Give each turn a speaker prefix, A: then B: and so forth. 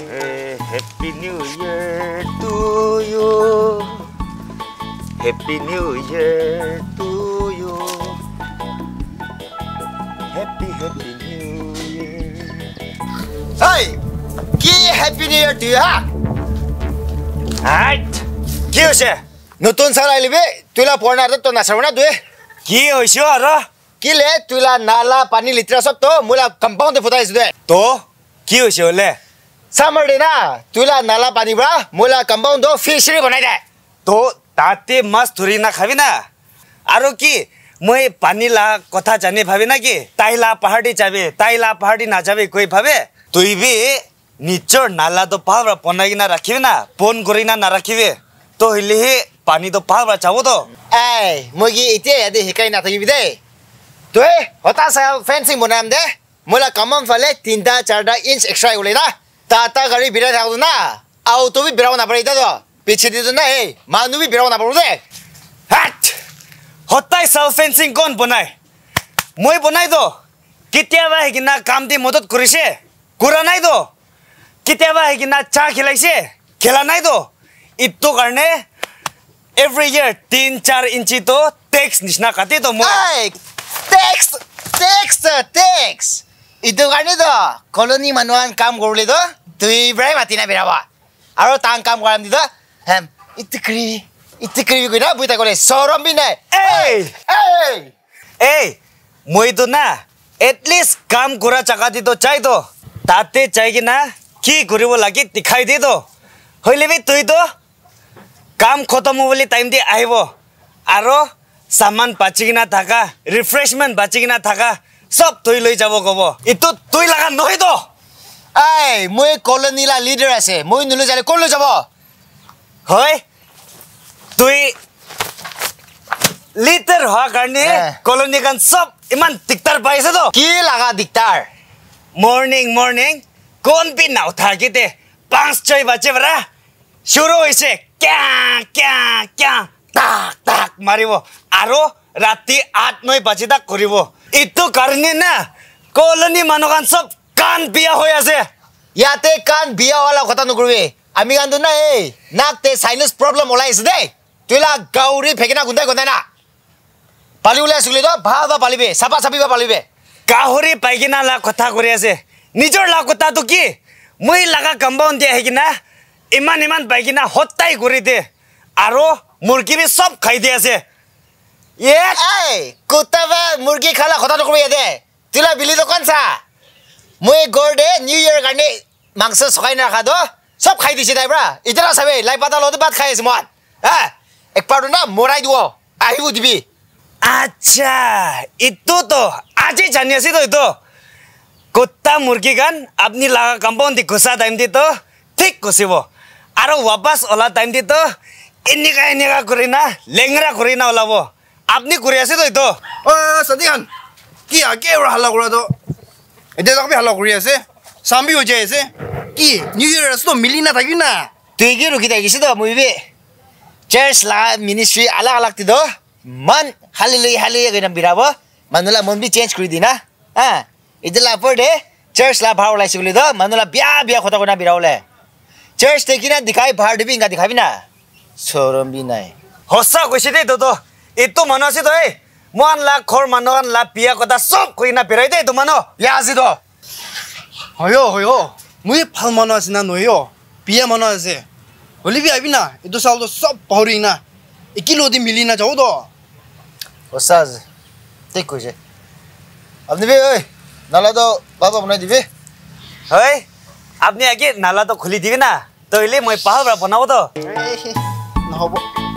A: Happy New Year to you Happy New Year to you Happy Happy New Year Hey!
B: के happy new year टु हाट के होइस নতুন সাল আইলি বে তুইলা পড়না তো তো নাসাব না দুয়ে কি হইছ আর কি লে তুইলা নালা পানি লিত্রা সব তো মুলা কম্পাউন্ড ফুটাইছ দে তো কি হইছ হলে
A: ना तुला नाला पानी बा मुला कंबाउंड दो फिशरी बनाई दे तो ताते मस्त थोड़ी ना खावी ना आरो की पानी ला कथा जाने भावे ना की ताईला पहाडी जावे ताईला पहाडी ना जावे कोई भावे ये भी निचो नाला तो पावरा पनाई ना राखिवे ना फोन करी ना ना राखिवे तो हिले ही पानी तो पावरा चावो तो ए मुझे इते यदि हिकाई ना थगी दे तो
B: होता सा फैंसी मुनाम दे मुला कमम फले तीन दा चार दा इंच एक्स्ट्रा उलेदा 다다 가리 비라 하고나 아우토비 비라고 나버리다도 비치디도나 에이 마누비
A: 비라고 나버로데 핫 헛다이 서펜싱 건 보나이 모이 보나이도 기티아바 해기나 감디 모듯 그르시 구라나이도 기티아바 해기나 차 길라이시 길라나이도 입도 가네 every year 3 4 인치 또 텍스 니시나 카티도 모아 텍스
B: 텍스 텍스 ইটো কাৰণে তো কলনি মানুহ কাম কৰিলে তো তুই প্ৰায় মাতি নাই বেৰাবা আৰু তাহান কাম কৰা দিয়া হেম ইটিক্ৰি
A: ইটিক্ৰি কৈ না বুইতা কলে চৰম বি নাই এই এই মইতো না এটলিষ্ট কাম কৰা জেগা দিতো চাইতো তাতে চাই কিনা কি কৰিব লাগে দেখাই দে তো লবি বি তুইতো কাম খতম হ'ব বুলি টাইম দি আহিব আৰু চামান বাচি কিনা থাকা ৰিফ্ৰেছমেণ্ট বাচি কিনা থাকা সব তুই লৈ যাব কব এইটো তুই লাগা নহয় তো আই মই
B: কলনিলা লিডাৰ আছে মই নলৈ যালে কোন লৈ যাব হয়
A: তুই লিডাৰ হোৱাৰ কাৰণে কলনি খান সব ইমান দিগদাৰ পাইছে তো কি লাগা দিগদাৰ মৰ্ণিং মৰ্ণিং কোন পিন্ধা উঠা কি দে পাঁচ ছয় বাজে পৰা শুৰু হয়েছে ক্যা ক্যা ক্যা তাক তাক মাৰিব আৰু ৰাতি আঠ নৈ বাজি তাক কৰিব এইটো কাৰণে না কলনি মানুহ খান চব কাণ বিয়া হৈ আছে ইয়াতে
B: কাণ বিয়া হোৱা কথা নকৰোৱে আমি কান্দো না এই নাক তে চাইনিজ প্ৰব্লেম ওলাইছে দেই
A: তুইলা গাউৰী ফেকেনা গোন্ধাই গোন্ধাই না পালি ওলাইছো বুলি তই ভাল বা পালিবি চাফা চাপিব পালিবি গাহৰি পাইকিনা লা কথা কৰি আছে নিজৰ লা কথাটো কি মই লাগা কম্বাউণ্ড দিয়া সেইকিনা ইমান ইমান পাইকিনা সত্তাই কৰি দে আৰু মুৰ্গী চব খাই দি আছে মুৰ্গী খালে
B: কথাটো কৰি দে তিলা বিলি দোকান চা মই গৰ দে নিউ ইয়াৰ কাৰণে মাংস চকাই নাৰাখা দো চব খাই দিছে তাই পৰা এতিয়া চাবি লাই পাতা লগতে ভাত খাই আছে মই হে
A: একবাৰ না মৰাই দিব আহিব দিবি আচ্ছা এইটোতো আজি জানি আছে তো এইটো কোটা মুৰ্গী গান আপুনি লগা কম্পাউণ্ড দি ঘোচা টাইম দিতো ঠিক গুচিব আৰু ৱাপাছ অলা টাইম দিতো এনেকা এনেকা কৰি না লেঙেৰা কৰি না ওলাব আপুনি কৰি আছে তো এইটো অতিখান কি হা কি হাল্লা কৰাটো এতিয়া তাকে হাল্লা কৰি আছে চাম্বি হৈ যায় আছে
B: কি নিউ ইয়াৰ আছেতো মিলি নাথাকিবি না তুই কি ৰখি থাকিছে তো মই বে চাৰ্চ লা মিনিষ্ট্ৰী আলাগ আলাগ তিতো মন হালি লৈ হালি গৈ বিৰাব মানুহলৈ মন বি চেঞ্জ কৰি দি না হা এতিয়া লাভৰ দে চাৰ্চ লা ভাৰ ওলাইছে বুলি তো মানুহলৈ বিয়া বিয়া কথা কৈ না বিৰাবলৈ
A: চাৰ্চ দেখি না দেখাই ভাৰ দিবি ইংগা দেখাবি না
B: চৰম বি নাই
A: সঁচা কৈছে দেই তো এইটো মানুহ আছে তই মান লাখ ঘৰ মানুহ আন লাভ বিয়া কথা চব কৰি না পেৰাই দেই তোৰ মানুহ বিয়া আছে তো হয় হয় মই ভাল মানুহ আছে না নহয় বিয়া মানুহ আছে হলি বি আহিবি না এইটো চাউলটো চব পাহৰি না একিলো দি মিলি না যাওঁ তো সঁচা আছে ঠিক কৈছে আপুনি বি ঐ নালা তো ভাত বনাই দিবি হয় আপুনি আগে নালাটো খুলি দিবি না তই মই পাহৰ পৰা বনাব তো 好。